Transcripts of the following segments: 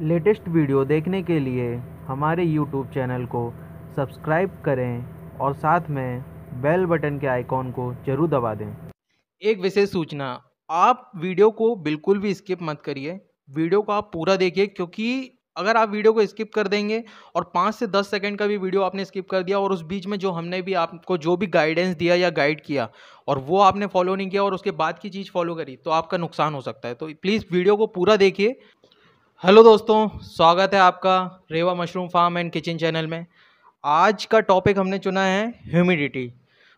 latest video देखने के लिए हमारे यूट्यूब चैनल को सब्सक्राइब करें और साथ में बेल बटन के आइकॉन को जरूर दबा दें एक विशेष सूचना आप वीडियो को बिल्कुल भी स्किप मत करिए वीडियो को आप पूरा देखिए क्योंकि अगर आप वीडियो को स्किप कर देंगे और पाँच से दस सेकंड का भी वीडियो आपने स्किप कर दिया और उस बीच में जो हमने भी आपको जो भी गाइडेंस दिया या गाइड किया और वो आपने फॉलो नहीं किया और उसके बाद की चीज़ फॉलो करी तो आपका नुकसान हो सकता है तो प्लीज़ वीडियो को पूरा देखिए हेलो दोस्तों स्वागत है आपका Reva mushroom farm and kitchen channel में आज का टॉपिक हमने चुना है ह्यूमिडिटी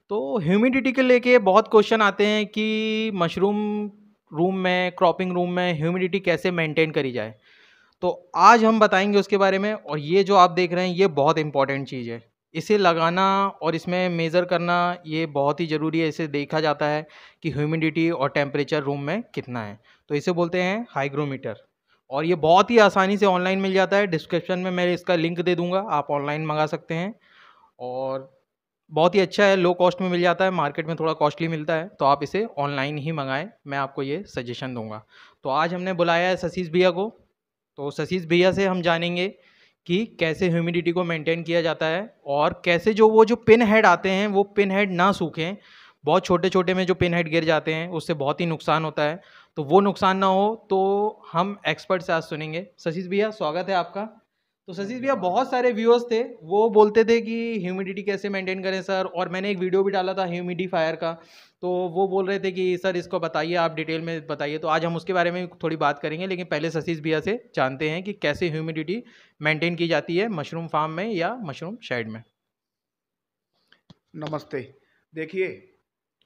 तो ह्यूमिडिटी के लेके बहुत क्वेश्चन आते हैं कि मशरूम रूम में क्रॉपिंग रूम में ह्यूमिडिटी कैसे मेंटेन करी जाए तो आज हम बताएंगे उसके बारे में और ये जो आप देख रहे हैं ये बहुत इंपॉर्टेंट चीज़ है इसे लगाना और इसमें मेज़र करना ये बहुत ही ज़रूरी है इसे देखा जाता है कि ह्यूमिडिटी और टेम्परेचर रूम में कितना है तो इसे बोलते हैं हाइग्रोमीटर और ये बहुत ही आसानी से ऑनलाइन मिल जाता है डिस्क्रिप्शन में मैं इसका लिंक दे दूँगा आप ऑनलाइन मंगा सकते हैं और बहुत ही अच्छा है लो कॉस्ट में मिल जाता है मार्केट में थोड़ा कॉस्टली मिलता है तो आप इसे ऑनलाइन ही मंगाएं मैं आपको ये सजेशन दूंगा तो आज हमने बुलाया है सशीष भैया को तो सशीश भैया से हम जानेंगे कि कैसे ह्यूमिडिटी को मेंटेन किया जाता है और कैसे जो वो जो पिन हेड आते हैं वो पिन हेड ना सूखें बहुत छोटे छोटे में जो पिन हेड गिर जाते हैं उससे बहुत ही नुकसान होता है तो वो नुकसान ना हो तो हम एक्सपर्ट से आज सुनेंगे शशि भैया स्वागत है आपका तो शशि भैया बहुत सारे व्यूअर्स थे वो बोलते थे कि ह्यूमिडिटी कैसे मेंटेन करें सर और मैंने एक वीडियो भी डाला था ह्यूमिडिफायर का तो वो बोल रहे थे कि सर इसको बताइए आप डिटेल में बताइए तो आज हम उसके बारे में थोड़ी बात करेंगे लेकिन पहले सशीष भैया से जानते हैं कि कैसे ह्यूमिडिटी मेंटेन की जाती है मशरूम फार्म में या मशरूम शेड में नमस्ते देखिए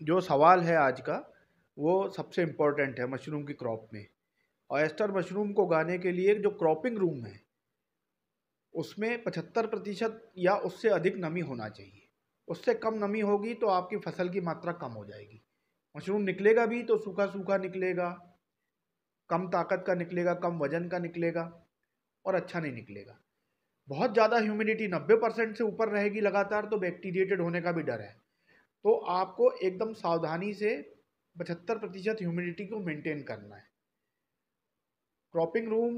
जो सवाल है आज का वो सबसे इम्पोर्टेंट है मशरूम की क्रॉप में ऑयस्टर मशरूम को उगाने के लिए जो क्रॉपिंग रूम है उसमें पचहत्तर प्रतिशत या उससे अधिक नमी होना चाहिए उससे कम नमी होगी तो आपकी फसल की मात्रा कम हो जाएगी मशरूम निकलेगा भी तो सूखा सूखा निकलेगा कम ताकत का निकलेगा कम वजन का निकलेगा और अच्छा नहीं निकलेगा बहुत ज़्यादा ह्यूमिडिटी नब्बे परसेंट से ऊपर रहेगी लगातार तो बैक्टीरिएटेड होने का भी डर है तो आपको एकदम सावधानी से पचहत्तर प्रतिशत ह्यूमिडिटी को मेंटेन करना है क्रॉपिंग रूम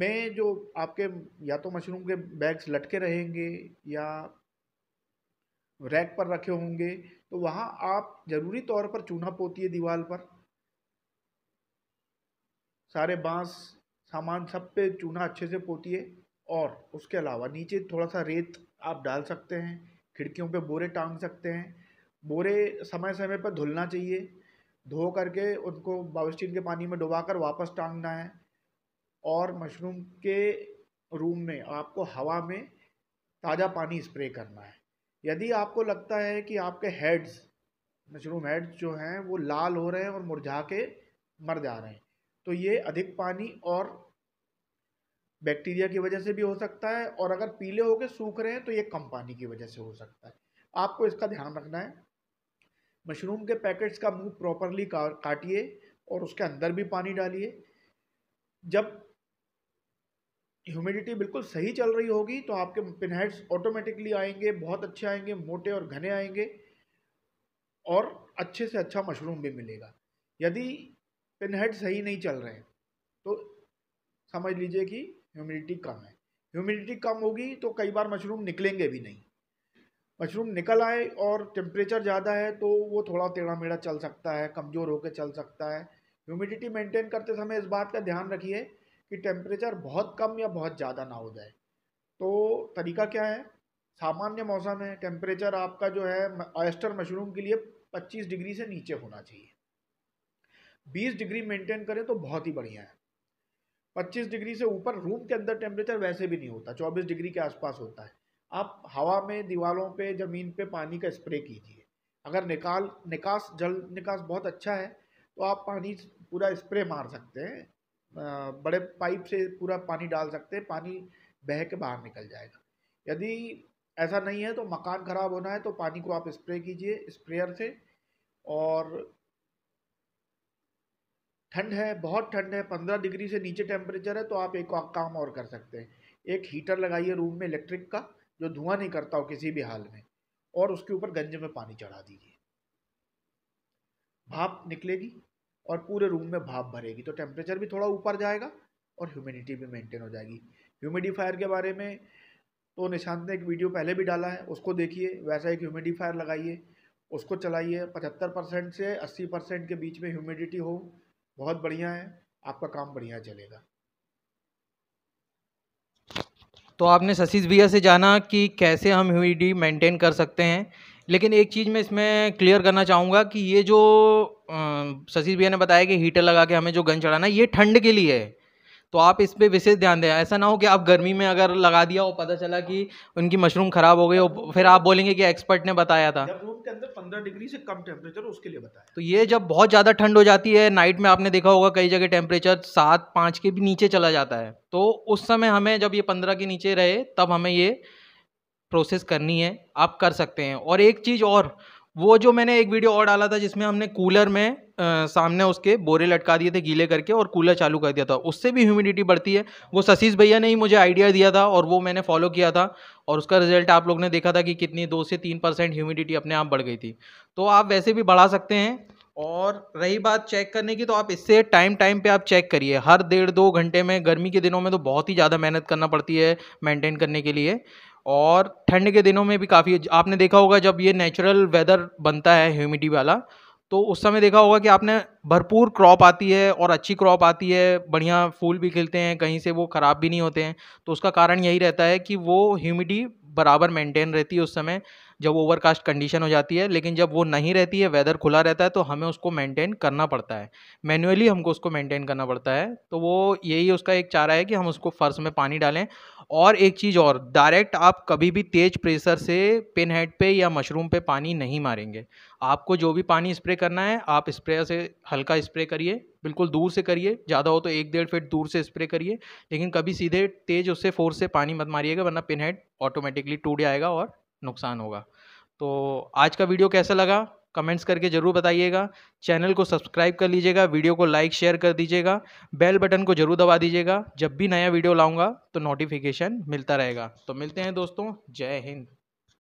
में जो आपके या तो मशरूम के बैग्स लटके रहेंगे या रैक पर रखे होंगे तो वहाँ आप ज़रूरी तौर पर चूना पोतिए दीवार पर सारे बांस सामान सब पे चूना अच्छे से पोतिए और उसके अलावा नीचे थोड़ा सा रेत आप डाल सकते हैं खिड़कियों पे बोरे टांग सकते हैं बोरे समय समय पर धुलना चाहिए धो करके उनको बावस्टीन के पानी में डुबा कर वापस टांगना है और मशरूम के रूम में आपको हवा में ताज़ा पानी स्प्रे करना है यदि आपको लगता है कि आपके हेड्स मशरूम हेड्स जो हैं वो लाल हो रहे हैं और मुरझा के मर जा रहे हैं तो ये अधिक पानी और बैक्टीरिया की वजह से भी हो सकता है और अगर पीले होकर सूख रहे हैं तो ये कम पानी की वजह से हो सकता है आपको इसका ध्यान रखना है मशरूम के पैकेट्स का मुंह प्रॉपरली काटिए और उसके अंदर भी पानी डालिए जब ह्यूमिडिटी बिल्कुल सही चल रही होगी तो आपके पिनहेड्स ऑटोमेटिकली आएंगे बहुत अच्छे आएंगे मोटे और घने आएंगे और अच्छे से अच्छा मशरूम भी मिलेगा यदि पिनहेड सही नहीं चल रहे तो समझ लीजिए कि ह्यूमिडिटी कम है ह्यूमिडिटी कम होगी तो कई बार मशरूम निकलेंगे भी नहीं मशरूम निकल आए और टेम्परेचर ज़्यादा है तो वो थोड़ा टेढ़ा मेढ़ा चल सकता है कमज़ोर होकर चल सकता है ह्यूमिडिटी मेंटेन करते समय इस बात का ध्यान रखिए कि टेम्परेचर बहुत कम या बहुत ज़्यादा ना हो जाए तो तरीका क्या है सामान्य मौसम है टेम्परेचर आपका जो है ऑयस्टर मशरूम के लिए 25 डिग्री से नीचे होना चाहिए 20 डिग्री मेंटेन करें तो बहुत ही बढ़िया है 25 डिग्री से ऊपर रूम के अंदर टेम्परेचर वैसे भी नहीं होता 24 डिग्री के आसपास होता है आप हवा में दीवारों पे ज़मीन पे पानी का स्प्रे कीजिए अगर निकाल निकास जल निकास बहुत अच्छा है तो आप पानी पूरा स्प्रे मार सकते हैं बड़े पाइप से पूरा पानी डाल सकते हैं पानी बह के बाहर निकल जाएगा यदि ऐसा नहीं है तो मकान ख़राब होना है तो पानी को आप स्प्रे कीजिए स्प्रेयर से और ठंड है बहुत ठंड है पंद्रह डिग्री से नीचे टेम्परेचर है तो आप एक काम और कर सकते हैं एक हीटर लगाइए रूम में इलेक्ट्रिक का जो धुआं नहीं करता हो किसी भी हाल में और उसके ऊपर गंजे में पानी चढ़ा दीजिए भाप निकलेगी और पूरे रूम में भाप भरेगी तो टेम्परेचर भी थोड़ा ऊपर जाएगा और ह्यूमिडिटी भी मेंटेन हो जाएगी ह्यूमिडिफायर के बारे में तो निशांत ने एक वीडियो पहले भी डाला है उसको देखिए वैसा एक ह्यूमिडिफायर लगाइए उसको चलाइए पचहत्तर परसेंट से अस्सी परसेंट के बीच में ह्यूमिडिटी हो बहुत बढ़िया है आपका काम बढ़िया चलेगा तो आपने शशि भैया से जाना कि कैसे हम ह्यूमिडिटी मेंटेन e कर सकते हैं लेकिन एक चीज़ मैं इसमें क्लियर करना चाहूँगा कि ये जो शशि भैया ने बताया कि हीटर लगा के हमें जो गन चढ़ाना है ये ठंड के लिए है तो आप इस पर विशेष ध्यान दें ऐसा ना हो कि आप गर्मी में अगर लगा दिया और पता चला कि उनकी मशरूम ख़राब हो गई और फिर आप बोलेंगे कि एक्सपर्ट ने बताया था रूम के अंदर पंद्रह डिग्री से कम टेम्परेचर उसके लिए बताया तो ये जब बहुत ज़्यादा ठंड हो जाती है नाइट में आपने देखा होगा कई जगह टेम्परेचर सात पाँच के भी नीचे चला जाता है तो उस समय हमें जब ये पंद्रह के नीचे रहे तब हमें ये प्रोसेस करनी है आप कर सकते हैं और एक चीज़ और वो जो मैंने एक वीडियो और डाला था जिसमें हमने कूलर में आ, सामने उसके बोरे लटका दिए थे गीले करके और कूलर चालू कर दिया था उससे भी ह्यूमिडिटी बढ़ती है वो सशीश भैया ने ही मुझे आइडिया दिया था और वो मैंने फॉलो किया था और उसका रिजल्ट आप लोग ने देखा था कि कितनी दो से तीन परसेंट ह्यूमिडिटी अपने आप बढ़ गई थी तो आप वैसे भी बढ़ा सकते हैं और रही बात चेक करने की तो आप इससे टाइम टाइम पे आप चेक करिए हर डेढ़ दो घंटे में गर्मी के दिनों में तो बहुत ही ज़्यादा मेहनत करना पड़ती है मेंटेन करने के लिए और ठंड के दिनों में भी काफ़ी आपने देखा होगा जब ये नेचुरल वेदर बनता है ह्यूमिडी वाला तो उस समय देखा होगा कि आपने भरपूर क्रॉप आती है और अच्छी क्रॉप आती है बढ़िया फूल भी खिलते हैं कहीं से वो ख़राब भी नहीं होते हैं तो उसका कारण यही रहता है कि वो ह्यूमिडी बराबर मेंटेन रहती है उस समय जब ओवरकास्ट कंडीशन हो जाती है लेकिन जब वो नहीं रहती है वेदर खुला रहता है तो हमें उसको मेंटेन करना पड़ता है मैनुअली हमको उसको मेंटेन करना पड़ता है तो वो यही उसका एक चारा है कि हम उसको फर्श में पानी डालें और एक चीज़ और डायरेक्ट आप कभी भी तेज़ प्रेशर से पिन हेड पे या मशरूम पे पानी नहीं मारेंगे आपको जो भी पानी स्प्रे करना है आप स्प्रे से हल्का स्प्रे करिए बिल्कुल दूर से करिए ज़्यादा हो तो एक डेढ़ फीट दूर से स्प्रे करिए लेकिन कभी सीधे तेज़ उससे फोर्स से पानी मत मारिएगा वरना पिन हेड ऑटोमेटिकली टूट जाएगा और नुकसान होगा तो आज का वीडियो कैसा लगा कमेंट्स करके ज़रूर बताइएगा चैनल को सब्सक्राइब कर लीजिएगा वीडियो को लाइक शेयर कर दीजिएगा बेल बटन को ज़रूर दबा दीजिएगा जब भी नया वीडियो लाऊंगा तो नोटिफिकेशन मिलता रहेगा तो मिलते हैं दोस्तों जय हिंद